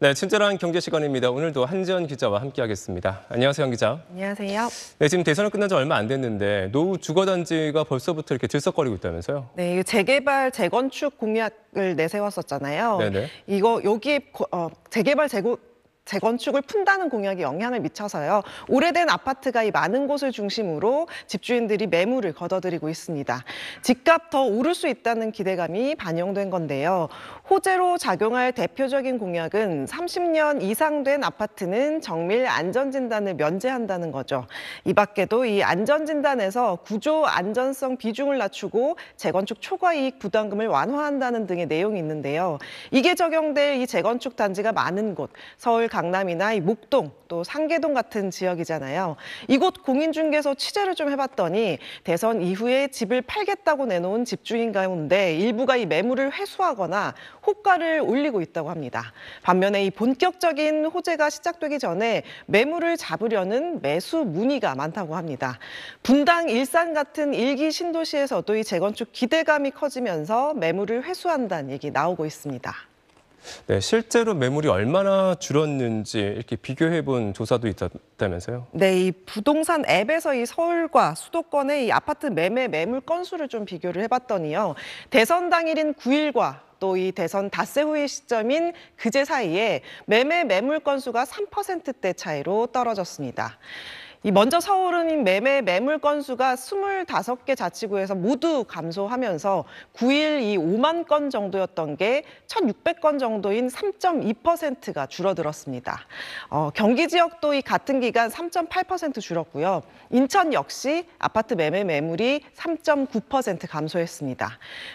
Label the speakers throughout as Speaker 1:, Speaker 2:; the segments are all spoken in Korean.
Speaker 1: 네, 친절한 경제 시간입니다. 오늘도 한지연 기자와 함께하겠습니다. 안녕하세요, 한 기자. 안녕하세요. 네, 지금 대선을 끝난 지 얼마 안 됐는데 노후 주거단지가 벌써부터 이렇게 들썩거리고 있다면서요?
Speaker 2: 네, 재개발, 재건축 공약을 내세웠었잖아요. 네네. 이거 여기 어, 재개발, 재고, 재건축을 푼다는 공약이 영향을 미쳐서요. 오래된 아파트가 이 많은 곳을 중심으로 집주인들이 매물을 걷어들이고 있습니다. 집값 더 오를 수 있다는 기대감이 반영된 건데요. 호재로 작용할 대표적인 공약은 30년 이상 된 아파트는 정밀 안전진단을 면제한다는 거죠. 이 밖에도 이 안전진단에서 구조 안전성 비중을 낮추고 재건축 초과 이익 부담금을 완화한다는 등의 내용이 있는데요. 이게 적용될 이 재건축 단지가 많은 곳, 서울 강남이나 이 목동 또 상계동 같은 지역이잖아요. 이곳 공인중개소 취재를 좀 해봤더니 대선 이후에 집을 팔겠다고 내놓은 집주인 가운데 일부가 이 매물을 회수하거나 호가를 올리고 있다고 합니다. 반면에 이 본격적인 호재가 시작되기 전에 매물을 잡으려는 매수 문의가 많다고 합니다. 분당 일산 같은 일기 신도시에서도 이 재건축 기대감이 커지면서 매물을 회수한다는 얘기 나오고 있습니다.
Speaker 1: 네, 실제로 매물이 얼마나 줄었는지 이렇게 비교해 본 조사도 있다면서요?
Speaker 2: 네, 이 부동산 앱에서 이 서울과 수도권의 이 아파트 매매 매물 건수를 좀 비교를 해봤더니요. 대선 당일인 9일과 또 이 대선 닷새 후의 시점인 그제 사이에 매매 매물 건수가 3%대 차이로 떨어졌습니다. 이 먼저 서울은 매매 매물 건수가 25개 자치구에서 모두 감소하면서 9일 이 5만 건 정도였던 게 1,600건 정도인 3.2%가 줄어들었습니다. 어, 경기 지역도 이 같은 기간 3.8% 줄었고요. 인천 역시 아파트 매매 매물이 3.9% 감소했습니다.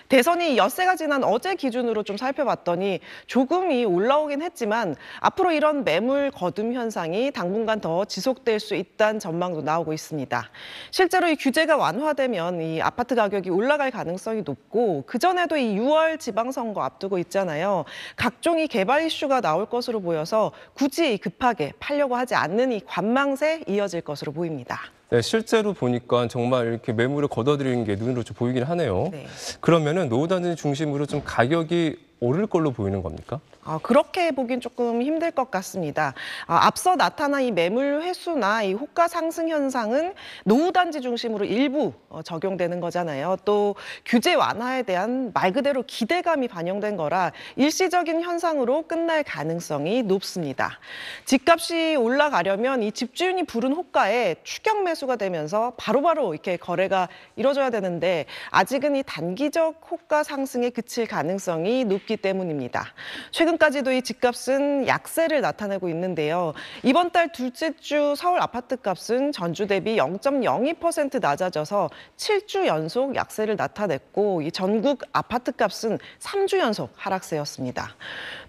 Speaker 2: 대선이 엿새가 지난 어제 기준으로 좀 살펴봤더니 조금 이 올라오긴 했지만 앞으로 이런 매물 거둠 현상이 당분간 더 지속될 수 있다. 대한 전망도 나오고 있습니다. 실제로 이 규제가 완화되면 이 아파트 가격이 올라갈 가능성이 높고 그전에도 이 6월 지방선거 앞두고 있잖아요. 각종 이 개발 이슈가 나올 것으로 보여서 굳이 급하게 팔려고 하지 않는 이 관망세 이어질 것으로 보입니다.
Speaker 1: 네, 실제로 보니까 정말 이렇게 매물을 걷어들이는 게 눈으로 좀 보이긴 하네요. 네. 그러면은 노후 단지 중심으로 좀 가격이 오를 걸로 보이는 겁니까?
Speaker 2: 아, 그렇게 보긴 조금 힘들 것 같습니다. 아, 앞서 나타난 이 매물 회수나 이 호가 상승 현상은 노후 단지 중심으로 일부 어, 적용되는 거잖아요. 또 규제 완화에 대한 말 그대로 기대감이 반영된 거라 일시적인 현상으로 끝날 가능성이 높습니다. 집값이 올라가려면 이 집주인이 부른 호가에 추격 매수 횟수가 되면서 바로바로 바로 이렇게 거래가 이루어져야 되는데 아직은 이 단기적 호가 상승에 그칠 가능성이 높기 때문입니다. 최근까지도 이 집값은 약세를 나타내고 있는데요. 이번 달 둘째 주 서울 아파트 값은 전주 대비 0.02% 낮아져서 7주 연속 약세를 나타냈고 이 전국 아파트 값은 3주 연속 하락세였습니다.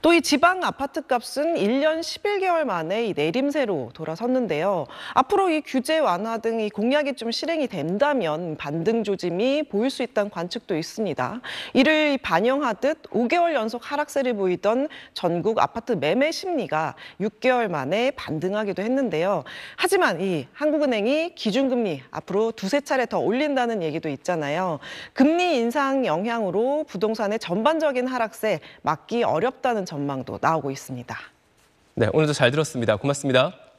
Speaker 2: 또 이 지방 아파트 값은 1년 11개월 만에 내림세로 돌아섰는데요. 앞으로 이 규제 완화 등이 공약이 좀 실행이 된다면 반등 조짐이 보일 수 있다는 관측도 있습니다. 이를 반영하듯 5개월 연속 하락세를 보이던 전국 아파트 매매 심리가 6개월 만에 반등하기도 했는데요. 하지만 이 한국은행이 기준금리 앞으로 두세 차례 더 올린다는 얘기도 있잖아요. 금리 인상 영향으로 부동산의 전반적인 하락세 막기 어렵다는 전망도 나오고 있습니다.
Speaker 1: 네, 오늘도 잘 들었습니다.
Speaker 2: 고맙습니다.